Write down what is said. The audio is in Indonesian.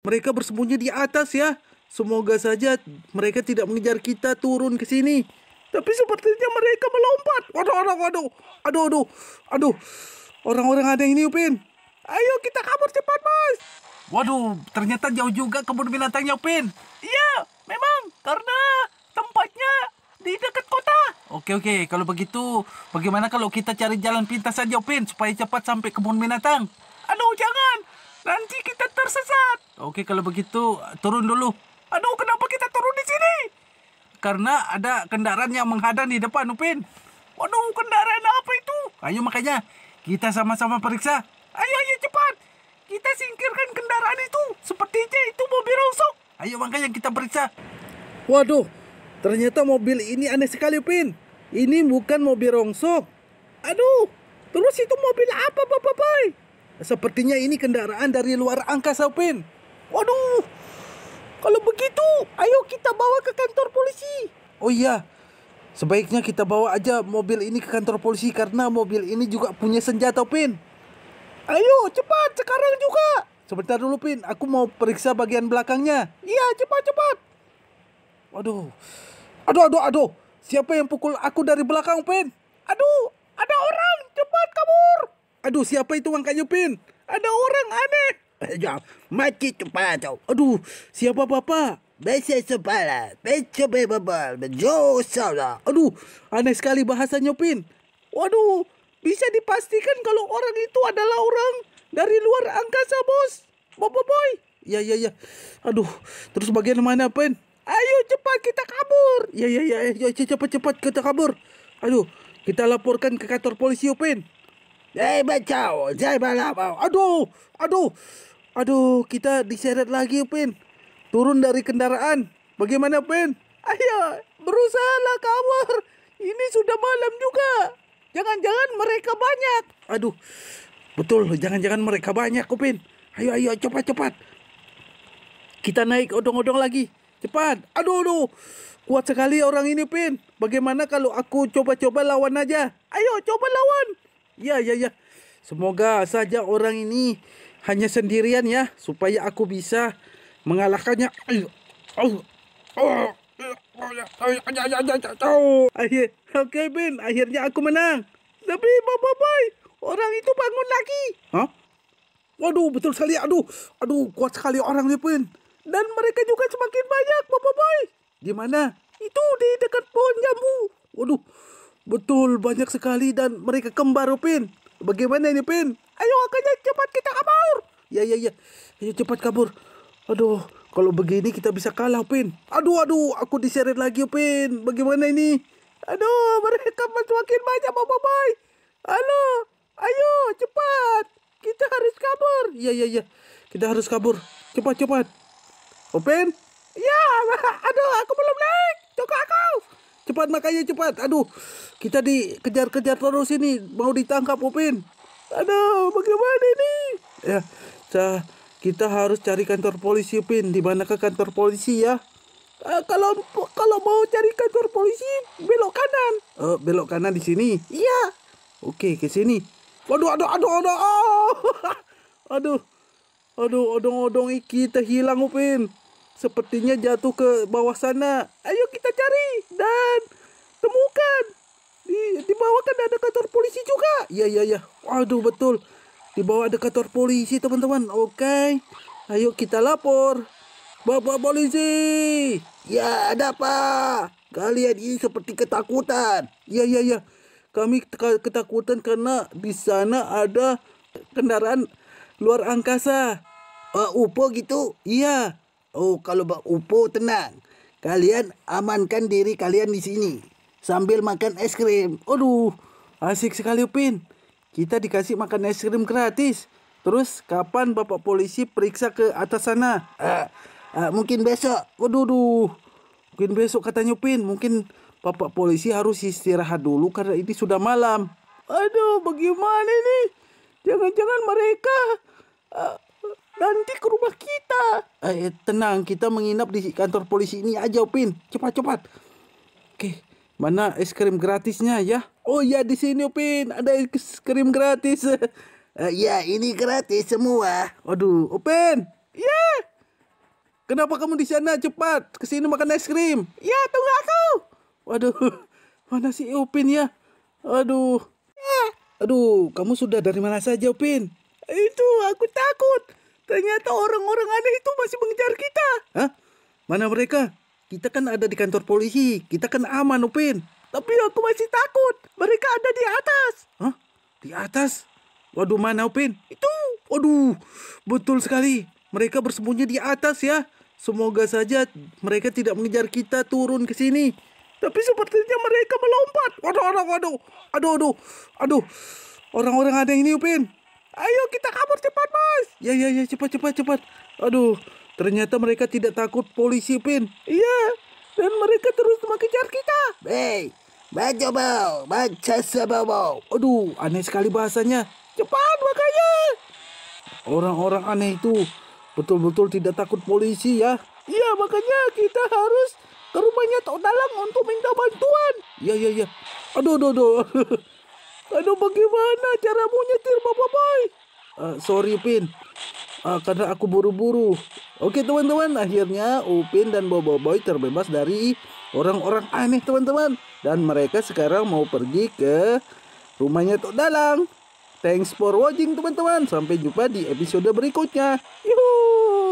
Mereka bersembunyi di atas ya. Semoga saja mereka tidak mengejar kita turun ke sini. Tapi sepertinya mereka melompat. Waduh, waduh, waduh. Aduh, aduh. Aduh. Orang-orang ada ini, Upin. Ayo kita kabur cepat, Mas. Waduh, ternyata jauh juga kebun binatangnya, Upin. Iya, memang. Karena tempatnya di dekat kota. Oke, oke. Kalau begitu, bagaimana kalau kita cari jalan pintas saja, Upin? Supaya cepat sampai kebun binatang. Aduh, jangan. Nanti kita tersesat. Oke, kalau begitu turun dulu. Aduh, kenapa kita turun di sini? Karena ada kendaraan yang menghadang di depan, Upin. Waduh, kendaraan apa itu? Ayo makanya kita sama-sama periksa. Ayo, ayo cepat. Kita singkirkan kendaraan itu. Sepertinya itu mobil rusuk. Ayo makanya kita periksa. Waduh, ternyata mobil ini aneh sekali, Upin. Ini bukan mobil rongsok. Aduh, terus itu mobil apa, Bapak Bapak? Sepertinya ini kendaraan dari luar angkasa, Pin. Waduh, kalau begitu, ayo kita bawa ke kantor polisi. Oh iya, sebaiknya kita bawa aja mobil ini ke kantor polisi karena mobil ini juga punya senjata, Pin. Ayo, cepat, sekarang juga. Sebentar dulu, Pin. Aku mau periksa bagian belakangnya. Iya, cepat, cepat. Waduh. Aduh, aduh, aduh. Siapa yang pukul aku dari belakang, Pin? Aduh, ada orang. Cepat kabur. Aduh, siapa itu Wang Pin? Ada orang aneh. Jom, mati cepat kau. Aduh, siapa bapak? Besi sepala, besi bebebal, bejo salah. Aduh, aneh sekali bahasanya, Pin. Waduh, bisa dipastikan kalau orang itu adalah orang dari luar angkasa, bos. Bobo boy. Ya, ya, ya. Aduh, terus bagian mana, Pin? Ayo cepat kita kabur. Ya, ya, ya. Ayo cepat-cepat kita kabur. Aduh, kita laporkan ke kantor polisi, Pin. Jai bacau, jai balapau. Aduh, aduh, aduh, kita diseret lagi, Pin. Turun dari kendaraan. Bagaimana, Pin? Ayo, berusahalah kabur. Ini sudah malam juga. Jangan-jangan mereka banyak. Aduh, betul. Jangan-jangan mereka banyak, Pin. Ayo, ayo, cepat, cepat. Kita naik odong-odong lagi. Cepat. Aduh, aduh. Kuat sekali orang ini, Pin. Bagaimana kalau aku coba-coba lawan aja? Ayo, coba lawan. Ya, ya, ya. Semoga saja orang ini hanya sendirian ya, supaya aku bisa mengalahkannya. Akhir, oke Bin, akhirnya aku menang. Tapi bye bye, orang itu bangun lagi. Hah? Waduh, betul sekali. Aduh, aduh, kuat sekali orangnya Bin. Dan mereka juga semakin banyak, Bapak Boy. Di mana? Itu di dekat pohon jambu. Waduh, Betul, banyak sekali dan mereka kembar, Upin. Bagaimana ini, Pin? Ayo, akhirnya cepat kita kabur. Ya, ya, ya. Ayo cepat kabur. Aduh, kalau begini kita bisa kalah, Pin. Aduh, aduh, aku diseret lagi, Pin. Bagaimana ini? Aduh, mereka semakin banyak, Bye Bye. Halo, ayo, cepat. Kita harus kabur. Ya, ya, ya. Kita harus kabur. Cepat, cepat. Upin? Oh, ya, aduh, aku belum naik. coba aku. Cepat makanya cepat. Aduh, kita dikejar-kejar terus ini. Mau ditangkap Upin. Aduh, bagaimana ini? Ya, cah, kita harus cari kantor polisi Upin. Di mana ke kantor polisi ya? Uh, kalau kalau mau cari kantor polisi belok kanan. Uh, belok kanan di sini. Iya. Oke, ke sini. Waduh, aduh, aduh, aduh. Oh. aduh. Aduh, odong-odong kita hilang Upin. Sepertinya jatuh ke bawah sana. Ayo kita cari dan temukan. Di, dibawa kan ada kantor polisi juga. Iya, iya, iya. Waduh, betul. Dibawa ada kantor polisi, teman-teman. Oke. Ayo kita lapor. Bapak polisi. Ya, ada apa? Kalian ini seperti ketakutan. Iya, iya, iya. Kami ketakutan karena di sana ada kendaraan luar angkasa. Uh, Upo gitu? Iya. Oh, kalau Upo tenang. Kalian amankan diri kalian di sini sambil makan es krim. Aduh, asik sekali Upin. Kita dikasih makan es krim gratis. Terus kapan bapak polisi periksa ke atas sana? Uh, uh, mungkin besok. Waduh, duh. mungkin besok katanya Upin. Mungkin bapak polisi harus istirahat dulu karena ini sudah malam. Aduh, bagaimana ini? Jangan-jangan mereka uh, nanti ke rumah kita. Eh, tenang, kita menginap di kantor polisi ini aja, Upin. Cepat-cepat. Oke, mana es krim gratisnya ya? Oh ya, di sini, Upin. Ada es krim gratis. uh, ya, ini gratis semua. waduh, Upin. Ya. Kenapa kamu di sana? Cepat, ke sini makan es krim. Ya, yeah, tunggu aku. Waduh, mana sih Upin ya? waduh. ya. Aduh, kamu sudah dari mana saja, Upin? Itu, aku takut. Ternyata orang-orang aneh itu masih mengejar kita. Hah? Mana mereka? Kita kan ada di kantor polisi. Kita kan aman, Upin. Tapi aku masih takut. Mereka ada di atas. Hah? Di atas? Waduh, mana Upin? Itu. Waduh, betul sekali. Mereka bersembunyi di atas ya. Semoga saja mereka tidak mengejar kita turun ke sini. Tapi sepertinya mereka melompat. Waduh, waduh, waduh. Aduh, aduh. Aduh. Orang-orang ada ini, Upin. Ayo kita kabur cepat, Mas. Ya, ya, ya, cepat, cepat, cepat. Aduh, ternyata mereka tidak takut polisi, Pin. Iya, dan mereka terus mengejar kita. Hey, baca bau, baca sebabau. Aduh, aneh sekali bahasanya. Cepat, makanya. Orang-orang aneh itu betul-betul tidak takut polisi ya. Iya, makanya kita harus ke rumahnya Tok Dalang untuk minta bantuan. Iya, iya, iya. Aduh, aduh, aduh. aduh, bagaimana cara mau nyetir Bapak Boy? uh, sorry Upin uh, eh, karena aku buru-buru oke teman-teman akhirnya Upin dan Bobo Boy terbebas dari orang-orang aneh teman-teman dan mereka sekarang mau pergi ke rumahnya Tok Dalang thanks for watching teman-teman sampai jumpa di episode berikutnya yuhuu